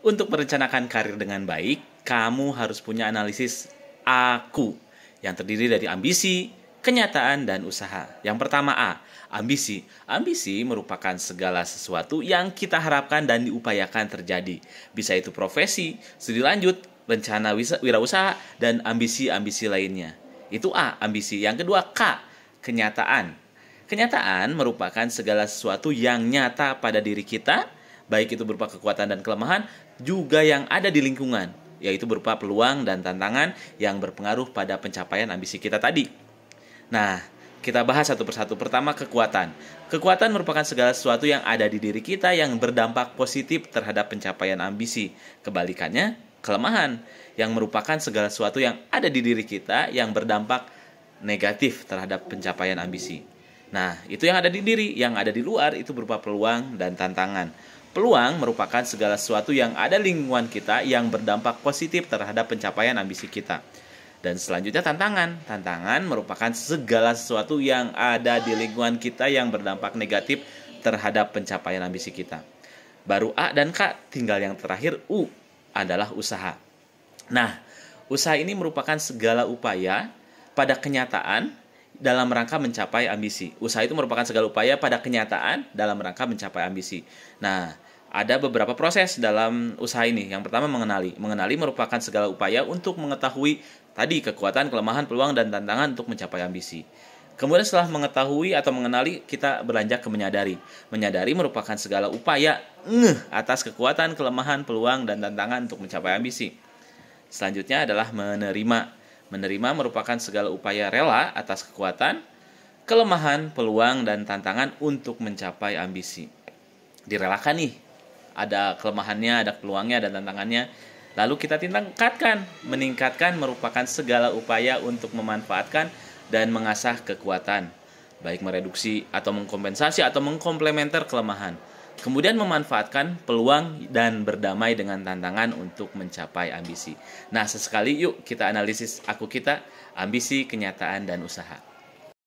Untuk merencanakan karir dengan baik, kamu harus punya analisis aku yang terdiri dari ambisi, kenyataan, dan usaha. Yang pertama A, ambisi. Ambisi merupakan segala sesuatu yang kita harapkan dan diupayakan terjadi. Bisa itu profesi, studi lanjut, rencana wirausaha, dan ambisi-ambisi lainnya. Itu A, ambisi. Yang kedua K, kenyataan. Kenyataan merupakan segala sesuatu yang nyata pada diri kita, baik itu berupa kekuatan dan kelemahan, juga yang ada di lingkungan, yaitu berupa peluang dan tantangan yang berpengaruh pada pencapaian ambisi kita tadi. Nah, kita bahas satu persatu. Pertama, kekuatan. Kekuatan merupakan segala sesuatu yang ada di diri kita yang berdampak positif terhadap pencapaian ambisi. Kebalikannya, kelemahan yang merupakan segala sesuatu yang ada di diri kita yang berdampak negatif terhadap pencapaian ambisi. Nah, itu yang ada di diri, yang ada di luar itu berupa peluang dan tantangan. Peluang merupakan segala sesuatu yang ada di lingkungan kita yang berdampak positif terhadap pencapaian ambisi kita. Dan selanjutnya tantangan. Tantangan merupakan segala sesuatu yang ada di lingkungan kita yang berdampak negatif terhadap pencapaian ambisi kita. Baru A dan K, tinggal yang terakhir U adalah usaha. Nah, usaha ini merupakan segala upaya pada kenyataan dalam rangka mencapai ambisi. Usaha itu merupakan segala upaya pada kenyataan dalam rangka mencapai ambisi. Nah, ada beberapa proses dalam usaha ini. Yang pertama mengenali. Mengenali merupakan segala upaya untuk mengetahui tadi kekuatan, kelemahan, peluang dan tantangan untuk mencapai ambisi. Kemudian setelah mengetahui atau mengenali, kita beranjak ke menyadari. Menyadari merupakan segala upaya ngeh atas kekuatan, kelemahan, peluang, dan tantangan untuk mencapai ambisi. Selanjutnya adalah menerima Menerima merupakan segala upaya rela atas kekuatan, kelemahan, peluang, dan tantangan untuk mencapai ambisi. Direlakan nih, ada kelemahannya, ada peluangnya, ada tantangannya. Lalu kita tingkatkan, meningkatkan merupakan segala upaya untuk memanfaatkan dan mengasah kekuatan, baik mereduksi atau mengkompensasi atau mengkomplementer kelemahan kemudian memanfaatkan peluang dan berdamai dengan tantangan untuk mencapai ambisi. Nah, sesekali yuk kita analisis aku kita, ambisi, kenyataan, dan usaha.